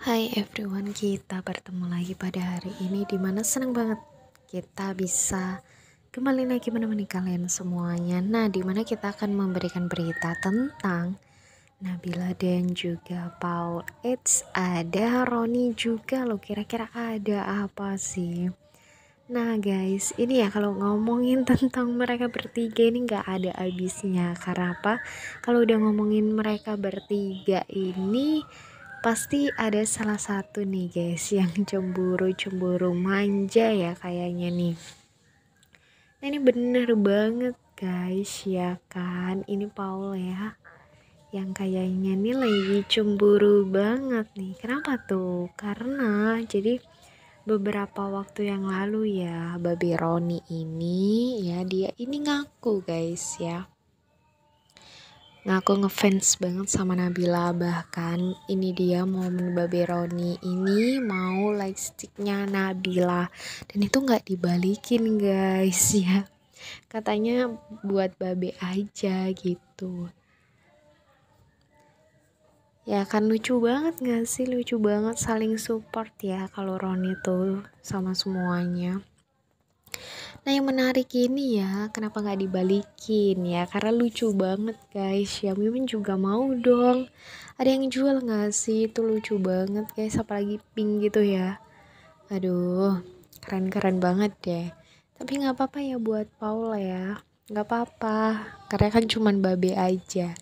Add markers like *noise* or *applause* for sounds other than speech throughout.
Hai everyone, kita bertemu lagi pada hari ini dimana senang banget kita bisa kembali lagi menemani kalian semuanya. Nah, dimana kita akan memberikan berita tentang Nabila dan juga Paul Eits, ada Roni juga loh, kira-kira ada apa sih? Nah guys, ini ya kalau ngomongin *laughs* tentang mereka bertiga ini nggak ada habisnya. Karena apa? Kalau udah ngomongin mereka bertiga ini pasti ada salah satu nih guys yang cemburu cemburu manja ya kayaknya nih nah ini bener banget guys ya kan ini Paul ya yang kayaknya nih lagi cemburu banget nih kenapa tuh karena jadi beberapa waktu yang lalu ya babi Roni ini ya dia ini ngaku guys ya ngaku nah, ngefans banget sama Nabila bahkan ini dia momen baberoni ini mau lightsticknya Nabila dan itu nggak dibalikin guys *laughs* ya katanya buat babe aja gitu ya kan lucu banget gak sih lucu banget saling support ya kalau Roni tuh sama semuanya Nah yang menarik ini ya, kenapa nggak dibalikin ya? Karena lucu banget guys, ya Mimin juga mau dong. Ada yang jual nggak sih? Itu lucu banget guys, apalagi pink gitu ya. Aduh, keren-keren banget deh. Tapi nggak apa-apa ya buat Paul ya, nggak apa-apa. Karena kan cuman babe aja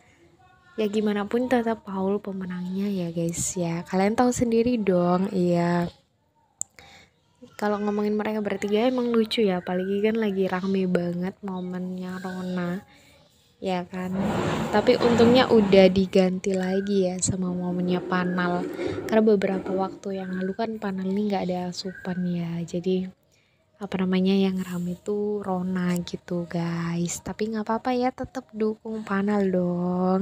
ya gimana pun tetap Paul pemenangnya ya guys ya kalian tahu sendiri dong iya kalau ngomongin mereka bertiga emang lucu ya apalagi kan lagi rame banget momennya Rona ya kan tapi untungnya udah diganti lagi ya sama momennya panel karena beberapa waktu yang lalu kan panel ini nggak ada asupan ya jadi apa namanya yang rame itu Rona gitu guys tapi nggak apa-apa ya tetap dukung panel dong